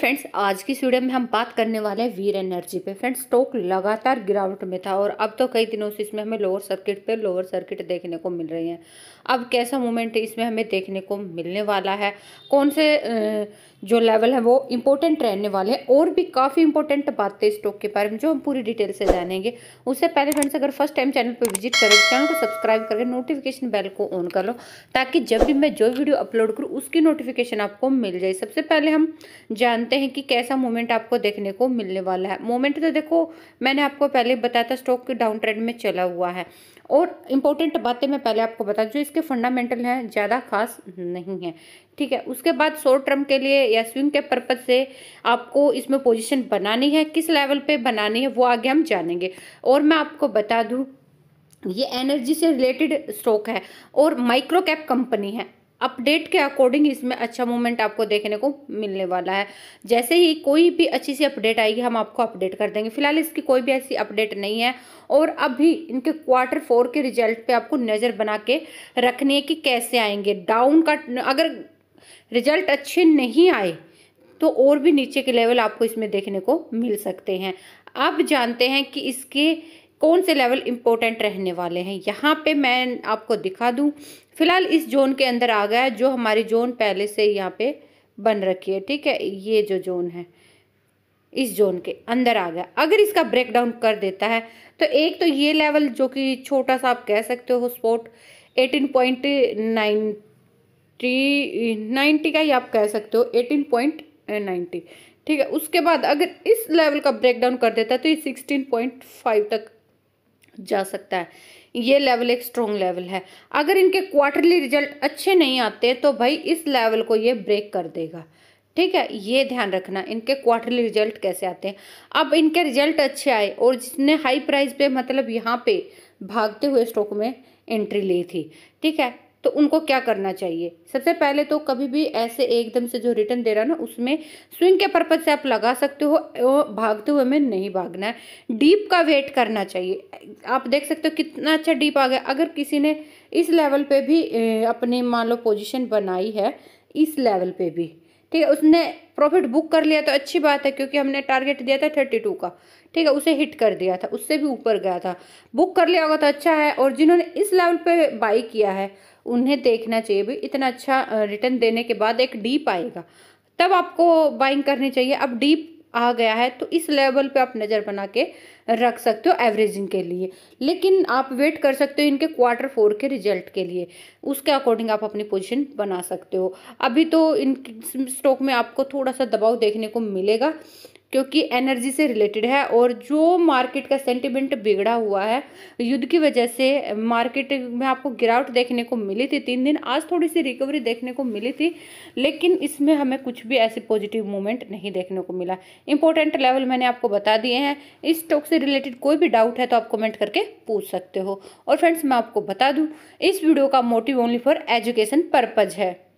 friends आज की video में हम बात करने वाले हैं वीर एनर्जी पे फ्रेंड्स स्टॉक लगातार गिरावट में था और अब तो कई दिनों से इसमें हमें लोअर सर्किट पे लोअर सर्किट देखने को मिल रही हैं अब कैसा मोमेंट इसमें हमें देखने को मिलने वाला है कौन से जो लेवल है वो इम्पोर्टेंट रहने वाले हैं और भी काफ़ी इंपॉर्टेंट बातें स्टॉक के बारे में जो हम पूरी डिटेल से जानेंगे उससे पहले फ्रेंड्स अगर फर्स्ट टाइम चैनल पर विजिट करें चैनल को सब्सक्राइब करके नोटिफिकेशन बेल को ऑन कर लो ताकि जब भी मैं जो वीडियो अपलोड करूँ उसकी नोटिफिकेशन आपको मिल जाए सबसे पहले हम जानते जानते हैं कि कैसा मूवमेंट आपको देखने को मिलने वाला है मूवमेंट तो देखो मैंने आपको पहले बताया था स्टॉक डाउन ट्रेंड में चला हुआ है और इम्पोर्टेंट बातें मैं पहले आपको बता जो इसके फंडामेंटल हैं ज़्यादा खास नहीं है ठीक है उसके बाद शॉर्ट टर्म के लिए या स्विंग के पर्पज से आपको इसमें पोजिशन बनानी है किस लेवल पर बनानी है वो आगे हम जानेंगे और मैं आपको बता दूँ ये एनर्जी से रिलेटेड स्टॉक है और माइक्रो कैप कंपनी है अपडेट के अकॉर्डिंग इसमें अच्छा मूवमेंट आपको देखने को मिलने वाला है जैसे ही कोई भी अच्छी सी अपडेट आएगी हम आपको अपडेट कर देंगे फिलहाल इसकी कोई भी ऐसी अपडेट नहीं है और अभी इनके क्वार्टर फोर के रिजल्ट पे आपको नज़र बना के रखनी है कि कैसे आएंगे डाउन का अगर रिजल्ट अच्छे नहीं आए तो और भी नीचे के लेवल आपको इसमें देखने को मिल सकते हैं अब जानते हैं कि इसके कौन से लेवल इम्पोर्टेंट रहने वाले हैं यहाँ पे मैं आपको दिखा दूँ फिलहाल इस जोन के अंदर आ गया जो हमारी जोन पहले से यहाँ पे बन रखी है ठीक है ये जो जोन है इस जोन के अंदर आ गया अगर इसका ब्रेकडाउन कर देता है तो एक तो ये लेवल जो कि छोटा सा आप कह सकते हो support eighteen point ninety ninety का ही आप कह सकते हो एटीन पॉइंट नाइन्टी ठीक है उसके बाद अगर इस लेवल का ब्रेकडाउन कर देता है तो ये सिक्सटीन पॉइंट फाइव तक जा सकता है ये लेवल एक स्ट्रॉन्ग लेवल है अगर इनके क्वार्टरली रिजल्ट अच्छे नहीं आते तो भाई इस लेवल को ये ब्रेक कर देगा ठीक है ये ध्यान रखना इनके क्वार्टरली रिजल्ट कैसे आते हैं अब इनके रिजल्ट अच्छे आए और जिसने हाई प्राइस पे मतलब यहाँ पे भागते हुए स्टॉक में एंट्री ली थी ठीक है तो उनको क्या करना चाहिए सबसे पहले तो कभी भी ऐसे एकदम से जो रिटर्न दे रहा ना उसमें स्विंग के पर्पज से आप लगा सकते हो भागते हुए में नहीं भागना है डीप का वेट करना चाहिए आप देख सकते हो कितना अच्छा डीप आ गया अगर किसी ने इस लेवल पे भी अपनी मान लो पोजिशन बनाई है इस लेवल पे भी ठीक है उसने प्रॉफिट बुक कर लिया तो अच्छी बात है क्योंकि हमने टारगेट दिया था थर्टी टू का ठीक है उसे हिट कर दिया था उससे भी ऊपर गया था बुक कर लिया होगा तो अच्छा है और जिन्होंने इस लेवल पे बाई किया है उन्हें देखना चाहिए भी इतना अच्छा रिटर्न देने के बाद एक डीप आएगा तब आपको बाइंग करनी चाहिए अब डीप आ गया है तो इस लेवल पे आप नज़र बना के रख सकते हो एवरेजिंग के लिए लेकिन आप वेट कर सकते हो इनके क्वार्टर फोर के रिजल्ट के लिए उसके अकॉर्डिंग आप अपनी पोजीशन बना सकते हो अभी तो इन स्टॉक में आपको थोड़ा सा दबाव देखने को मिलेगा क्योंकि एनर्जी से रिलेटेड है और जो मार्केट का सेंटिमेंट बिगड़ा हुआ है युद्ध की वजह से मार्केट में आपको गिरावट देखने को मिली थी तीन दिन आज थोड़ी सी रिकवरी देखने को मिली थी लेकिन इसमें हमें कुछ भी ऐसे पॉजिटिव मूवमेंट नहीं देखने को मिला इंपॉर्टेंट लेवल मैंने आपको बता दिए हैं इस स्टॉक से रिलेटेड कोई भी डाउट है तो आप कमेंट करके पूछ सकते हो और फ्रेंड्स मैं आपको बता दूँ इस वीडियो का motive only for education purpose है